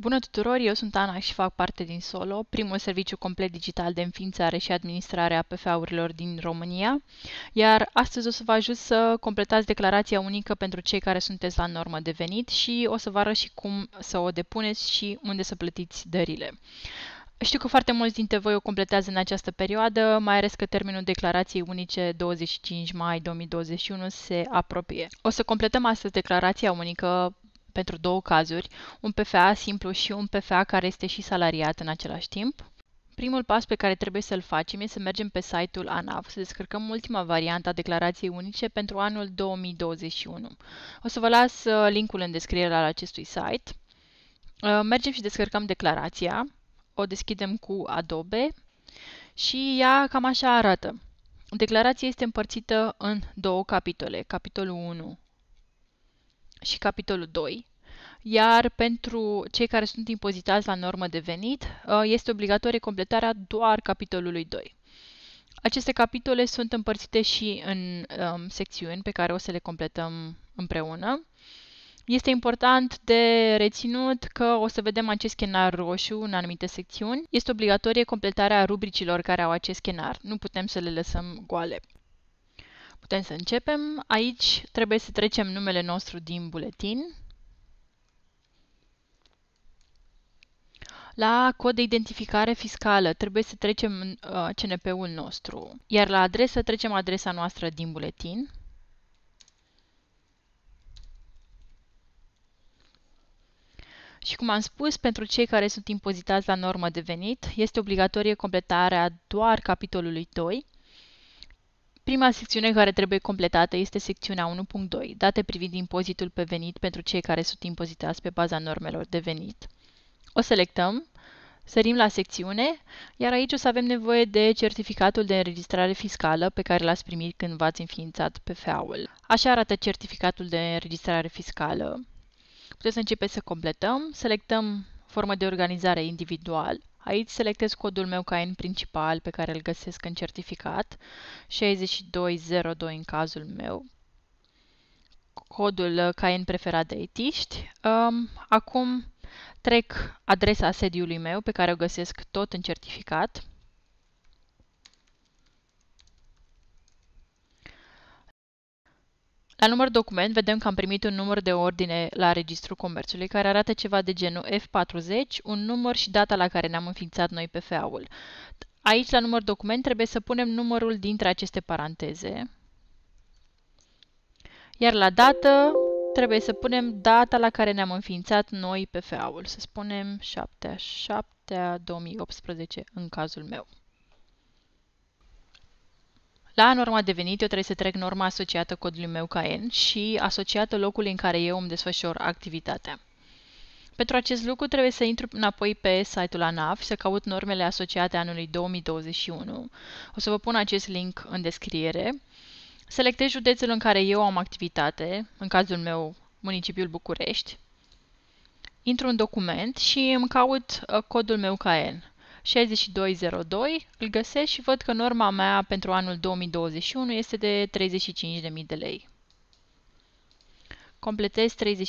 Bună tuturor, eu sunt Ana și fac parte din Solo, primul serviciu complet digital de înființare și administrare a PFA-urilor din România, iar astăzi o să vă ajut să completați declarația unică pentru cei care sunteți la normă de venit și o să vă arăt și cum să o depuneți și unde să plătiți dările. Știu că foarte mulți dintre voi o completează în această perioadă, mai ales că termenul declarației unice 25 mai 2021 se apropie. O să completăm astăzi declarația unică pentru două cazuri, un PFA simplu și un PFA care este și salariat în același timp. Primul pas pe care trebuie să-l facem este să mergem pe site-ul ANAF, să descărcăm ultima variantă a declarației unice pentru anul 2021. O să vă las uh, linkul în descrierea la acestui site. Uh, mergem și descărcăm declarația, o deschidem cu Adobe și ea cam așa arată. Declarația este împărțită în două capitole, capitolul 1 și capitolul 2 iar pentru cei care sunt impozitați la normă de venit, uh, este obligatorie completarea doar capitolului 2. Aceste capitole sunt împărțite și în um, secțiuni pe care o să le completăm împreună. Este important de reținut că o să vedem acest schenar roșu în anumite secțiuni. Este obligatorie completarea rubricilor care au acest schenar. Nu putem să le lăsăm goale. Putem să începem. Aici trebuie să trecem numele nostru din buletin. la cod de identificare fiscală. Trebuie să trecem în uh, CNP-ul nostru. Iar la adresă trecem adresa noastră din buletin. Și cum am spus, pentru cei care sunt impozitați la normă de venit, este obligatorie completarea doar capitolului 2. Prima secțiune care trebuie completată este secțiunea 1.2, date privind impozitul pe venit pentru cei care sunt impozitați pe baza normelor de venit. O selectăm, sărim la secțiune, iar aici o să avem nevoie de certificatul de înregistrare fiscală pe care l-ați primit când v-ați înființat PFA-ul. Așa arată certificatul de înregistrare fiscală. Puteți să începeți să completăm, selectăm formă de organizare individual, Aici selectez codul meu ca în principal pe care îl găsesc în certificat, 6202 în cazul meu, codul uh, ca în preferat de etiști. Um, acum Trec adresa sediului meu, pe care o găsesc tot în certificat. La număr document vedem că am primit un număr de ordine la Registrul Comerțului care arată ceva de genul F40, un număr și data la care ne-am înființat noi PFA-ul. Aici, la număr document, trebuie să punem numărul dintre aceste paranteze. Iar la dată trebuie să punem data la care ne-am înființat noi PFA-ul, să spunem 7 7 2018 în cazul meu. La norma devenită eu trebuie să trec norma asociată codului meu ca N și asociată locului în care eu îmi desfășor activitatea. Pentru acest lucru trebuie să intru înapoi pe site-ul ANAF și să caut normele asociate anului 2021. O să vă pun acest link în descriere Selectez județul în care eu am activitate, în cazul meu municipiul București. Intru în document și îmi caut uh, codul meu KN. 6202, îl găsesc și văd că norma mea pentru anul 2021 este de 35.000 de lei. Completez 35.000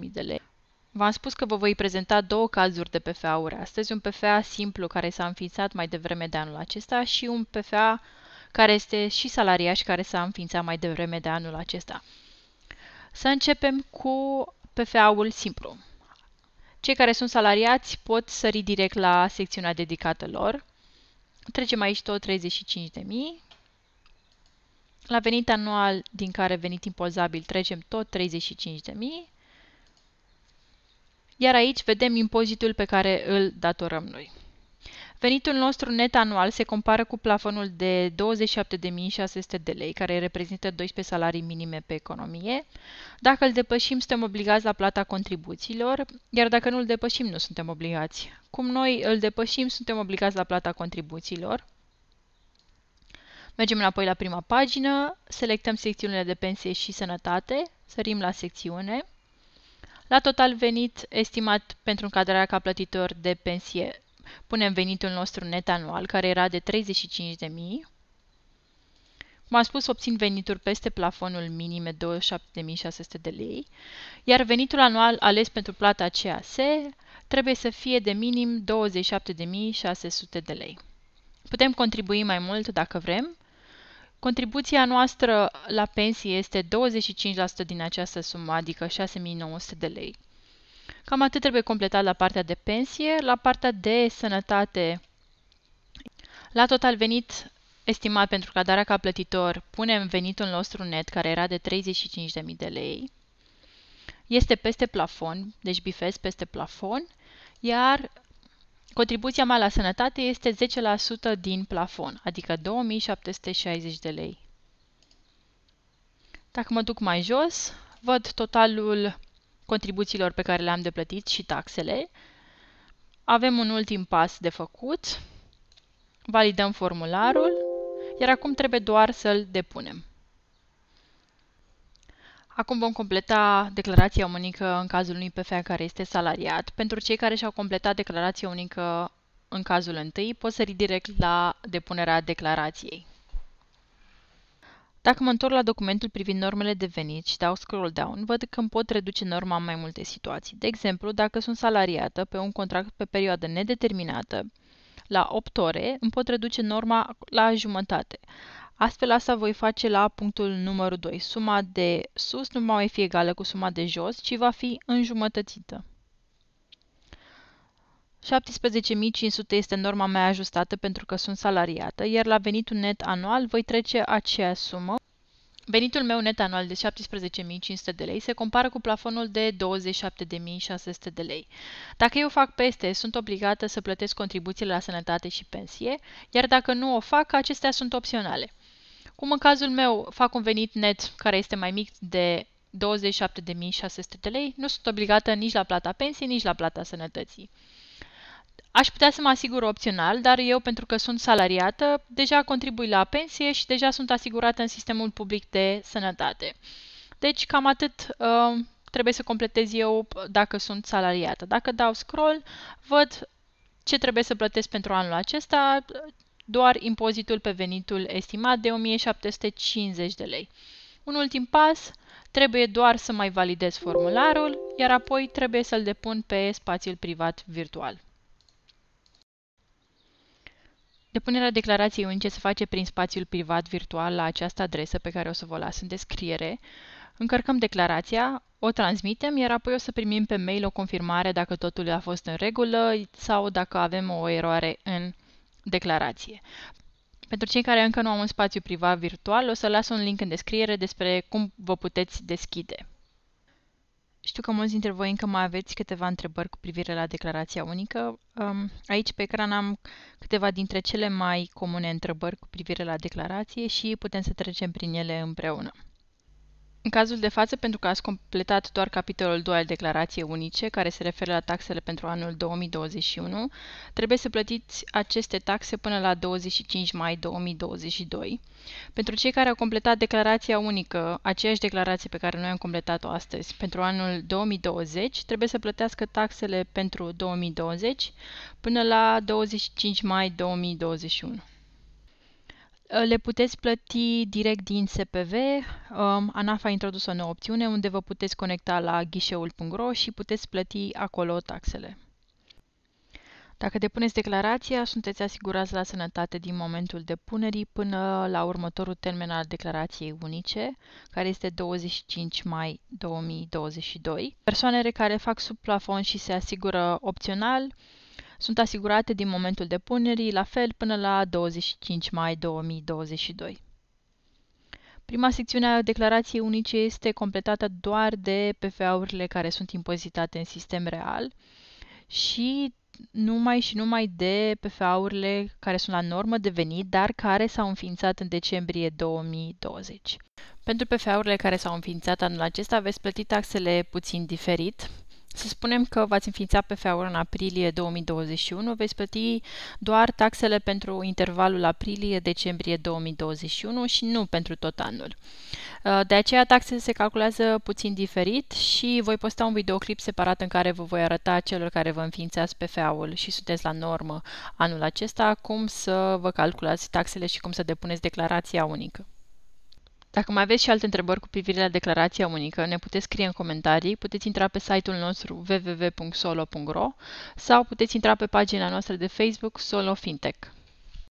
de lei. V-am spus că vă voi prezenta două cazuri de PFA-uri astăzi, un PFA simplu care s-a înființat mai devreme de anul acesta și un PFA care este și salariat și care s-a înființat mai devreme de anul acesta. Să începem cu PFA-ul simplu. Cei care sunt salariați pot sări direct la secțiunea dedicată lor. Trecem aici tot 35.000. La venit anual din care venit impozabil trecem tot 35.000. Iar aici vedem impozitul pe care îl datorăm noi. Venitul nostru net anual se compară cu plafonul de 27.600 de lei, care reprezintă 12 salarii minime pe economie. Dacă îl depășim, suntem obligați la plata contribuțiilor, iar dacă nu îl depășim, nu suntem obligați. Cum noi îl depășim, suntem obligați la plata contribuțiilor. Mergem înapoi la prima pagină, selectăm secțiunile de pensie și sănătate, sărim la secțiune. La total venit estimat pentru încadrarea ca plătitor de pensie punem venitul nostru net anual, care era de 35.000. Cum am spus, obțin venituri peste plafonul minime 27.600 de lei, iar venitul anual ales pentru plata CAS trebuie să fie de minim 27.600 de lei. Putem contribui mai mult dacă vrem. Contribuția noastră la pensie este 25% din această sumă, adică 6.900 de lei. Cam atât trebuie completat la partea de pensie. La partea de sănătate, la total venit estimat pentru cadarea ca plătitor, punem venitul nostru net, care era de 35.000 de lei. Este peste plafon, deci bifez peste plafon, iar contribuția mea la sănătate este 10% din plafon, adică 2760 de lei. Dacă mă duc mai jos, văd totalul contribuțiilor pe care le-am de plătit și taxele. Avem un ultim pas de făcut, validăm formularul, iar acum trebuie doar să-l depunem. Acum vom completa declarația unică în cazul unui PFA care este salariat. Pentru cei care și-au completat declarația unică în cazul întâi, pot sări direct la depunerea declarației. Dacă mă întorc la documentul privind normele de venit și dau scroll down, văd că îmi pot reduce norma în mai multe situații. De exemplu, dacă sunt salariată pe un contract pe perioadă nedeterminată, la 8 ore, îmi pot reduce norma la jumătate. Astfel, asta voi face la punctul numărul 2. Suma de sus nu mai fi egală cu suma de jos, ci va fi înjumătățită. 17.500 este norma mea ajustată pentru că sunt salariată, iar la venitul net anual voi trece aceea sumă. Venitul meu net anual de 17.500 de lei se compară cu plafonul de 27.600 de lei. Dacă eu fac peste, sunt obligată să plătesc contribuțiile la sănătate și pensie, iar dacă nu o fac, acestea sunt opționale. Cum în cazul meu fac un venit net care este mai mic de 27.600 de lei, nu sunt obligată nici la plata pensiei, nici la plata sănătății. Aș putea să mă asigur opțional, dar eu, pentru că sunt salariată, deja contribui la pensie și deja sunt asigurată în sistemul public de sănătate. Deci, cam atât uh, trebuie să completez eu dacă sunt salariată. Dacă dau scroll, văd ce trebuie să plătesc pentru anul acesta, doar impozitul pe venitul estimat de 1750 de lei. Un ultim pas, trebuie doar să mai validez formularul, iar apoi trebuie să-l depun pe spațiul privat virtual. Depunerea declarației unice se face prin spațiul privat virtual la această adresă pe care o să vă las în descriere. Încărcăm declarația, o transmitem, iar apoi o să primim pe mail o confirmare dacă totul a fost în regulă sau dacă avem o eroare în declarație. Pentru cei care încă nu au un spațiu privat virtual, o să las un link în descriere despre cum vă puteți deschide. Știu că mulți dintre voi încă mai aveți câteva întrebări cu privire la declarația unică. Um, aici pe ecran am câteva dintre cele mai comune întrebări cu privire la declarație și putem să trecem prin ele împreună. În cazul de față, pentru că ați completat doar capitolul 2 al declarației unice, care se referă la taxele pentru anul 2021, trebuie să plătiți aceste taxe până la 25 mai 2022. Pentru cei care au completat declarația unică, aceeași declarație pe care noi am completat-o astăzi, pentru anul 2020, trebuie să plătească taxele pentru 2020 până la 25 mai 2021. Le puteți plăti direct din SPV. Um, ANAF a introdus o nouă opțiune unde vă puteți conecta la ghișeul.ro și puteți plăti acolo taxele. Dacă depuneți declarația, sunteți asigurați la sănătate din momentul depunerii până la următorul termen al declarației unice, care este 25 mai 2022. Persoanele care fac sub plafon și se asigură opțional sunt asigurate din momentul depunerii, la fel până la 25 mai 2022. Prima secțiune a declarației unice este completată doar de PFA-urile care sunt impozitate în sistem real și numai și numai de PFA-urile care sunt la normă de venit, dar care s-au înființat în decembrie 2020. Pentru PFA-urile care s-au înființat anul acesta veți plăti taxele puțin diferit, să spunem că v-ați înființat pe ul în aprilie 2021, veți plăti doar taxele pentru intervalul aprilie-decembrie 2021 și nu pentru tot anul. Uh, de aceea taxele se calculează puțin diferit și voi posta un videoclip separat în care vă voi arăta celor care vă înființați pe ul și sunteți la normă anul acesta cum să vă calculați taxele și cum să depuneți declarația unică. Dacă mai aveți și alte întrebări cu privire la declarația unică, ne puteți scrie în comentarii, puteți intra pe site-ul nostru www.solo.ro sau puteți intra pe pagina noastră de Facebook Solo Fintech.